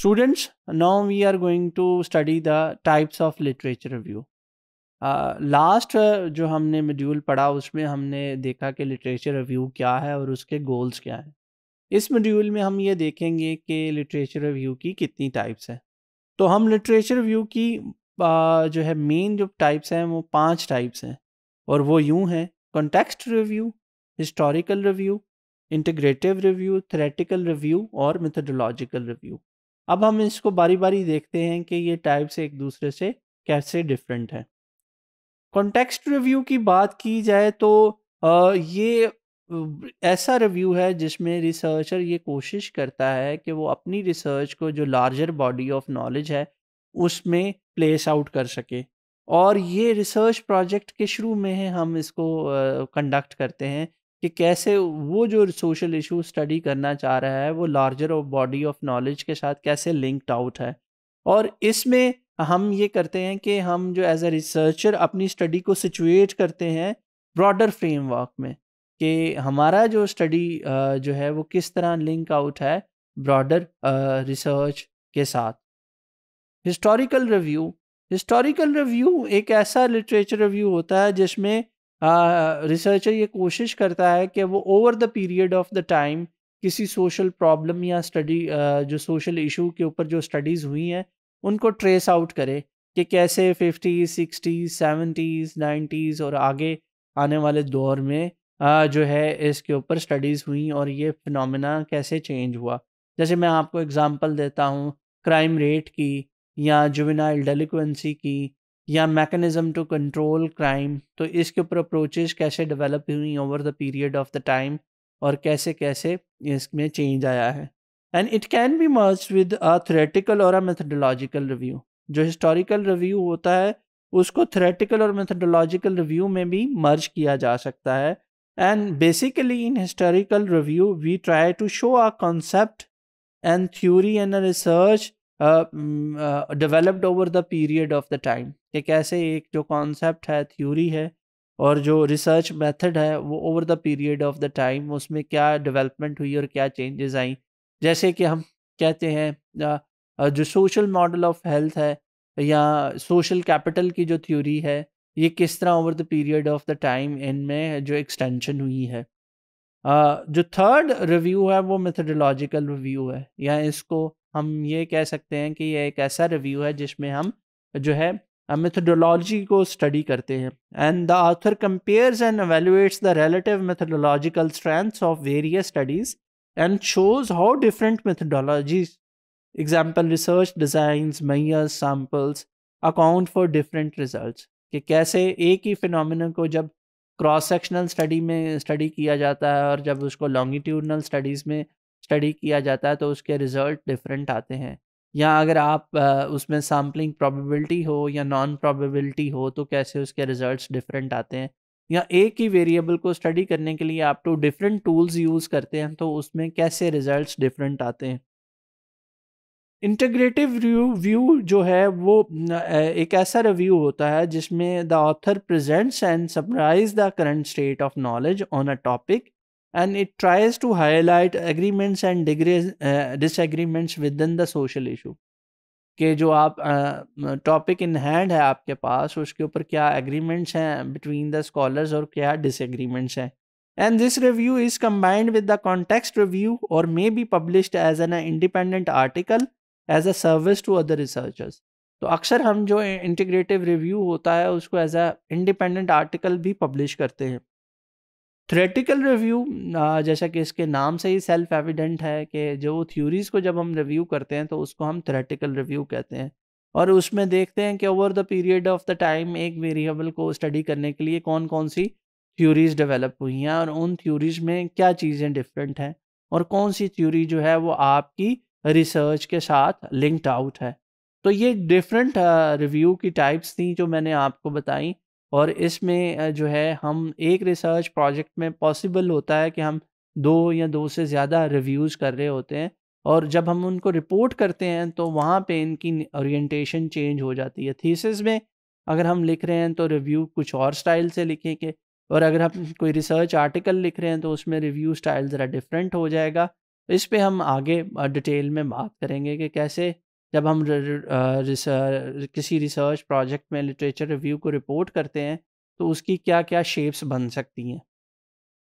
Students, now we are going to study the types of literature review. Last uh, uh, जो हमने module पढ़ा उसमें हमने देखा कि लिटरेचर रिव्यू क्या है और उसके गोल्स क्या हैं इस मॉड्यूल में हम ये देखेंगे कि लिटरेचर रिव्यू की कितनी टाइप्स हैं तो हम लिटरेचर रिव्यू की जो है मेन जो टाइप्स हैं वो पांच टाइप्स हैं और वो यूँ हैं context review historical review integrative review theoretical review और मेथडोलॉजिकल रिव्यू अब हम इसको बारी बारी देखते हैं कि ये टाइप्स एक दूसरे से कैसे डिफरेंट हैं कॉन्टेक्स्ट रिव्यू की बात की जाए तो ये ऐसा रिव्यू है जिसमें रिसर्चर ये कोशिश करता है कि वो अपनी रिसर्च को जो लार्जर बॉडी ऑफ नॉलेज है उसमें प्लेस आउट कर सके और ये रिसर्च प्रोजेक्ट के शुरू में है हम इसको कंडक्ट करते हैं कि कैसे वो जो सोशल इशू स्टडी करना चाह रहा है वो larger of body of knowledge के साथ कैसे लिंक्ड आउट है और इसमें हम ये करते हैं कि हम जो एज अ रिसर्चर अपनी स्टडी को सिचुएट करते हैं ब्रॉडर फ्रेमवर्क में कि हमारा जो स्टडी जो है वो किस तरह लिंक आउट है ब्रॉडर रिसर्च के साथ हिस्टोरिकल रिव्यू हिस्टोरिकल रिव्यू एक ऐसा लिटरेचर रिव्यू होता है जिसमें रिसर्चर ये कोशिश करता है कि वो over the period of the time किसी सोशल प्रॉब्लम या स्टडी जो सोशल इशू के ऊपर जो स्टडीज़ हुई हैं उनको ट्रेस आउट करे कि कैसे फिफ्टीज़ सिक्सटीज़ सेवेंटीज़ नाइन्टीज़ और आगे आने वाले दौर में आ, जो है इसके ऊपर स्टडीज़ हुई और ये फिनमिना कैसे चेंज हुआ जैसे मैं आपको एग्ज़ाम्पल देता हूँ क्राइम रेट की या जुवेनाइल डेलिक्वेंसी की या मैकेनिज्म टू कंट्रोल क्राइम तो इसके ऊपर अप्रोचेज कैसे डेवलप हुई over the period of the time और कैसे कैसे इसमें चेंज आया है and it can be merge with a theoretical और अ मेथडोलॉजिकल रिव्यू जो हिस्टोरिकल रिव्यू होता है उसको थ्रेटिकल और मेथडोलॉजिकल रिव्यू में भी मर्ज किया जा सकता है and basically in historical review we try to show a concept and theory and a research developed over the period of the time कि कैसे एक जो कॉन्सेप्ट है थ्योरी है और जो रिसर्च मेथड है वो over the period of the time उसमें क्या डेवलपमेंट हुई और क्या चेंजेस आई जैसे कि हम कहते हैं जो सोशल मॉडल ऑफ हेल्थ है या सोशल कैपिटल की जो थ्योरी है ये किस तरह over the period of the time इनमें जो एक्सटेंशन हुई है जो थर्ड रिव्यू है वो मेथडोलॉजिकल रिव्यू है या इसको हम ये कह सकते हैं कि यह एक ऐसा रिव्यू है जिसमें हम जो है मेथडोलॉजी को स्टडी करते हैं and the author compares and evaluates the relative methodological strengths of various studies and shows how different methodologies example research designs major samples account for different result कि कैसे एक ही फिनोमिना को जब क्रॉस सेक्शनल स्टडी में study किया जाता है और जब उसको लॉन्गिट्यूडनल स्टडीज़ में स्टडी किया जाता है तो उसके रिज़ल्ट डिफरेंट आते हैं या अगर आप उसमें सैम्पलिंग प्रोबेबिलिटी हो या नॉन प्रोबेबिलिटी हो तो कैसे उसके रिज़ल्ट डिफरेंट आते हैं या एक ही वेरिएबल को स्टडी करने के लिए आप तो डिफरेंट टूल्स यूज़ करते हैं तो उसमें कैसे रिज़ल्ट डिफरेंट आते हैं इंटीग्रेटिव व्यू व्यू जो है वो एक ऐसा रिव्यू होता है जिसमें the author presents and summarize the current state of knowledge on a topic and it tries to highlight agreements and degrees, uh, disagreements within the social issue के जो आप टॉपिक इन हैंड है आपके पास उसके ऊपर क्या एग्रीमेंट्स हैं between the scholars और क्या डिसएग्रीमेंट्स हैं and this review is combined with the context review और may be published as an independent article as a service to other researchers तो अक्सर हम जो इंटीग्रेटिव रिव्यू होता है उसको एज अ इंडिपेंडेंट आर्टिकल भी पब्लिश करते हैं थ्रेटिकल रिव्यू जैसा कि इसके नाम से ही सेल्फ एविडेंट है कि जो थ्योरीज़ को जब हम रिव्यू करते हैं तो उसको हम थ्रेटिकल रिव्यू कहते हैं और उसमें देखते हैं कि over the period of the time एक वेरिएबल को स्टडी करने के लिए कौन कौन सी थ्योरीज़ डेवलप हुई हैं और उन थ्योरीज़ में क्या चीज़ें डिफरेंट हैं और कौन सी थ्योरी जो है वो आपकी रिसर्च के साथ लिंक्ड आउट है तो ये डिफरेंट रिव्यू की टाइप्स थी जो मैंने आपको बताई और इसमें जो है हम एक रिसर्च प्रोजेक्ट में पॉसिबल होता है कि हम दो या दो से ज़्यादा रिव्यूज़ कर रहे होते हैं और जब हम उनको रिपोर्ट करते हैं तो वहाँ पे इनकी ओरिएंटेशन चेंज हो जाती है थीसिस में अगर हम लिख रहे हैं तो रिव्यू कुछ और स्टाइल से लिखेंगे और अगर हम कोई रिसर्च आर्टिकल लिख रहे हैं तो उसमें रिव्यू स्टाइल ज़रा डिफरेंट हो जाएगा इस पर हम आगे डिटेल में बात करेंगे कि कैसे जब हम किसी रिसर्च प्रोजेक्ट में लिटरेचर रिव्यू को रिपोर्ट करते हैं तो उसकी क्या क्या शेप्स बन सकती हैं